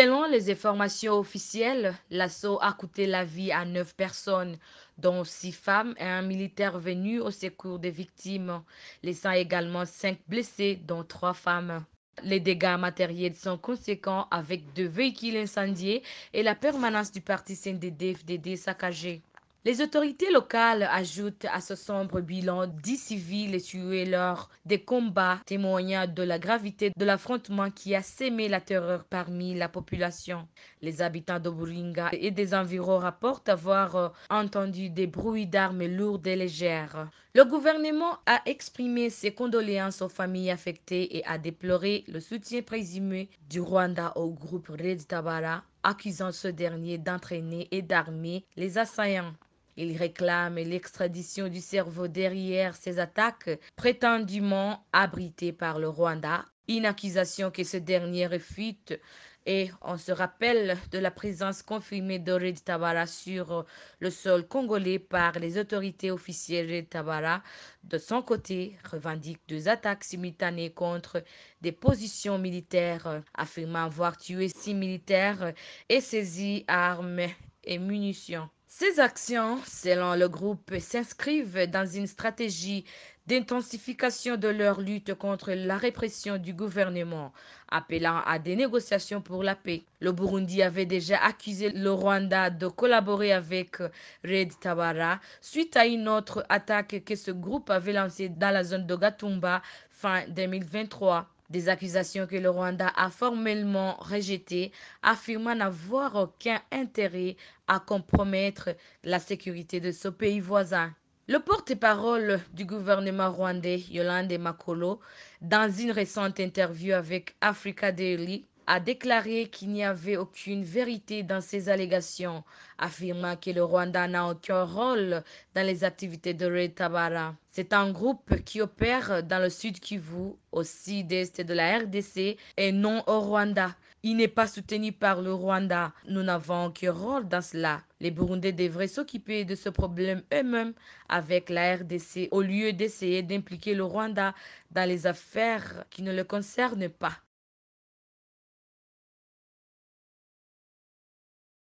Selon les informations officielles, l'assaut a coûté la vie à neuf personnes, dont six femmes et un militaire venu au secours des victimes, laissant également cinq blessés, dont trois femmes. Les dégâts matériels sont conséquents avec deux véhicules incendiés et la permanence du parti CNDD-FDD saccagée. Les autorités locales ajoutent à ce sombre bilan 10 civils tués lors des combats, témoignant de la gravité de l'affrontement qui a sémé la terreur parmi la population. Les habitants de Buringa et des environs rapportent avoir euh, entendu des bruits d'armes lourdes et légères. Le gouvernement a exprimé ses condoléances aux familles affectées et a déploré le soutien présumé du Rwanda au groupe Red Tabara accusant ce dernier d'entraîner et d'armer les assaillants. Il réclame l'extradition du cerveau derrière ces attaques, prétendument abritées par le Rwanda, une accusation que ce dernier refute et on se rappelle de la présence confirmée Red Tabara sur euh, le sol congolais par les autorités officielles de Tabara. De son côté, revendique deux attaques simultanées contre des positions militaires, euh, affirmant avoir tué six militaires euh, et saisi armes et munitions. Ces actions, selon le groupe, s'inscrivent dans une stratégie d'intensification de leur lutte contre la répression du gouvernement, appelant à des négociations pour la paix. Le Burundi avait déjà accusé le Rwanda de collaborer avec Red Tabara suite à une autre attaque que ce groupe avait lancée dans la zone de Gatumba fin 2023. Des accusations que le Rwanda a formellement rejetées, affirmant n'avoir aucun intérêt à compromettre la sécurité de ce pays voisin. Le porte-parole du gouvernement rwandais, Yolande Makolo, dans une récente interview avec Africa Daily, a déclaré qu'il n'y avait aucune vérité dans ces allégations, affirmant que le Rwanda n'a aucun rôle dans les activités de Red Tabara. C'est un groupe qui opère dans le sud Kivu, au sud-est de la RDC et non au Rwanda. Il n'est pas soutenu par le Rwanda. Nous n'avons aucun rôle dans cela. Les Burundais devraient s'occuper de ce problème eux-mêmes avec la RDC au lieu d'essayer d'impliquer le Rwanda dans les affaires qui ne le concernent pas.